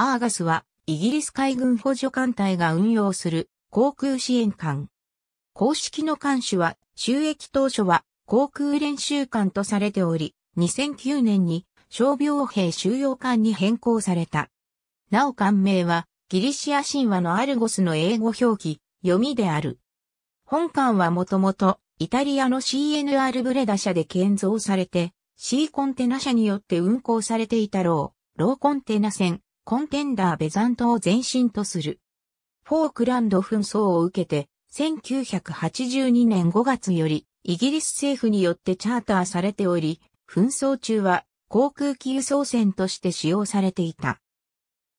アーガスは、イギリス海軍補助艦隊が運用する航空支援艦。公式の艦種は、収益当初は航空練習艦とされており、2009年に傷病兵収容艦に変更された。なお艦名は、ギリシア神話のアルゴスの英語表記、読みである。本艦はもともと、イタリアの CNR ブレダ社で建造されて、C コンテナ社によって運航されていたろう、ローコンテナ船、コンテンダーベザントを前身とする。フォークランド紛争を受けて、1982年5月より、イギリス政府によってチャーターされており、紛争中は航空機輸送船として使用されていた。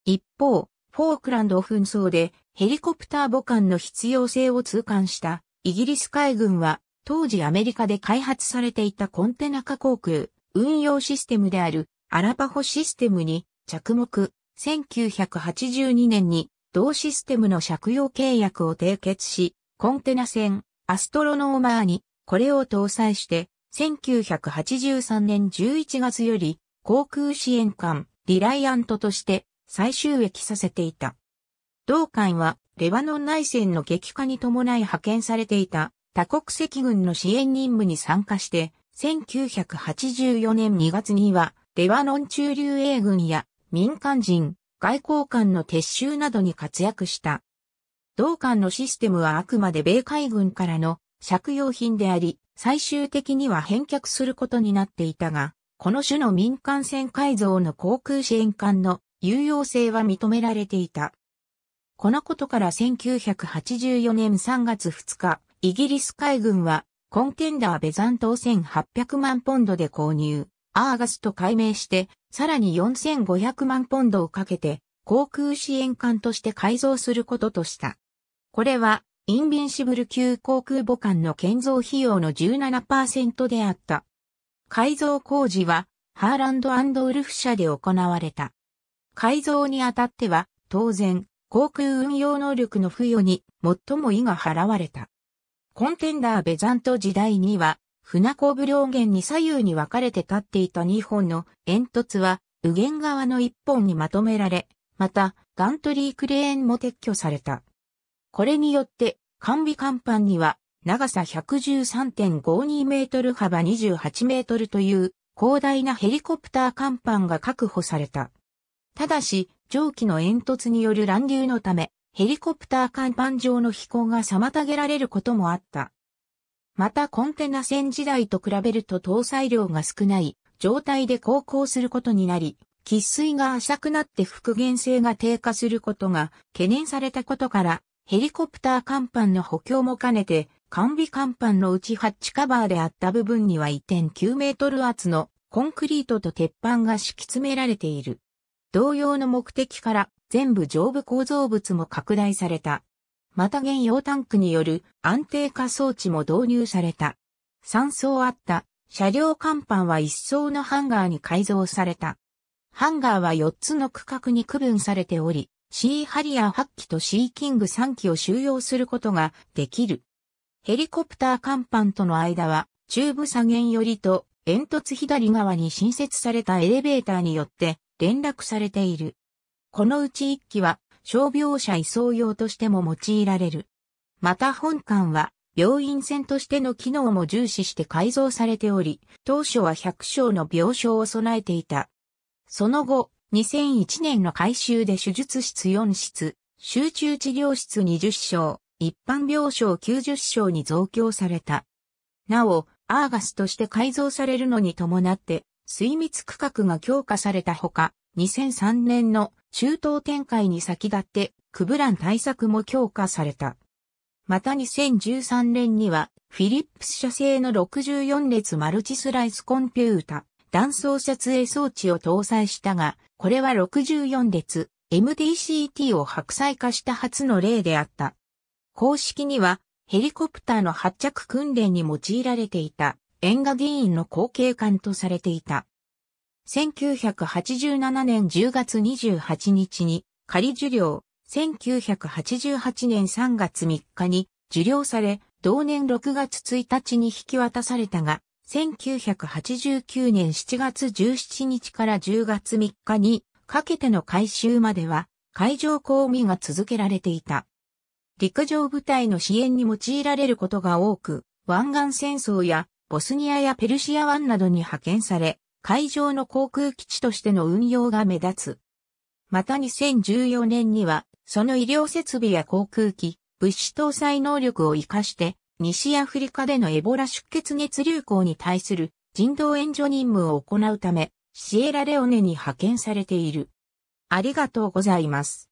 一方、フォークランド紛争でヘリコプター母艦の必要性を痛感したイギリス海軍は当時アメリカで開発されていたコンテナ化航空運用システムであるアラパホシステムに着目。1982年に同システムの借用契約を締結し、コンテナ船アストロノーマーにこれを搭載して、1983年11月より航空支援艦リライアントとして再収益させていた。同艦はレバノン内戦の激化に伴い派遣されていた多国籍軍の支援任務に参加して、1984年2月にはレバノン中流英軍や民間人、外交官の撤収などに活躍した。同艦のシステムはあくまで米海軍からの借用品であり、最終的には返却することになっていたが、この種の民間船改造の航空支援艦の有用性は認められていた。このことから1984年3月2日、イギリス海軍はコンテンダーベザントを1800万ポンドで購入。アーガスと改名して、さらに4500万ポンドをかけて、航空支援艦として改造することとした。これは、インビンシブル級航空母艦の建造費用の17%であった。改造工事は、ハーランドウルフ社で行われた。改造にあたっては、当然、航空運用能力の付与に最も意が払われた。コンテンダーベザント時代には、船小部両舷に左右に分かれて立っていた2本の煙突は、右舷側の1本にまとめられ、また、ガントリークレーンも撤去された。これによって、完備甲板には、長さ113.52メートル幅28メートルという広大なヘリコプター甲板が確保された。ただし、蒸気の煙突による乱流のため、ヘリコプター甲板上の飛行が妨げられることもあった。またコンテナ船時代と比べると搭載量が少ない状態で航行することになり、喫水が浅くなって復元性が低下することが懸念されたことから、ヘリコプター甲板の補強も兼ねて、完備甲板のうちハッチカバーであった部分には1.9メートル厚のコンクリートと鉄板が敷き詰められている。同様の目的から全部上部構造物も拡大されたまた原用タンクによる安定化装置も導入された。3層あった車両甲板は1層のハンガーに改造された。ハンガーは4つの区画に区分されており、シーハリア8機とシーキング3機を収容することができる。ヘリコプター甲板との間は、中部左舷寄りと煙突左側に新設されたエレベーターによって連絡されている。このうち1機は傷病者移送用としても用いられる。また本館は病院船としての機能も重視して改造されており、当初は100床の病床を備えていた。その後、2001年の改修で手術室4室、集中治療室20床、一般病床90床に増強された。なお、アーガスとして改造されるのに伴って、水密区画が強化されたほか、2003年の中東展開に先立って、クブラン対策も強化された。また2013年には、フィリップス社製の64列マルチスライスコンピュータ、断層撮影装置を搭載したが、これは64列、MDCT を白菜化した初の例であった。公式には、ヘリコプターの発着訓練に用いられていた、エンガディーンの後継艦とされていた。1987年10月28日に仮受領、1988年3月3日に受領され、同年6月1日に引き渡されたが、1989年7月17日から10月3日にかけての回収までは海上公務が続けられていた。陸上部隊の支援に用いられることが多く、湾岸戦争やボスニアやペルシア湾などに派遣され、海上の航空基地としての運用が目立つ。また2014年には、その医療設備や航空機、物資搭載能力を活かして、西アフリカでのエボラ出血熱流行に対する人道援助任務を行うため、シエラレオネに派遣されている。ありがとうございます。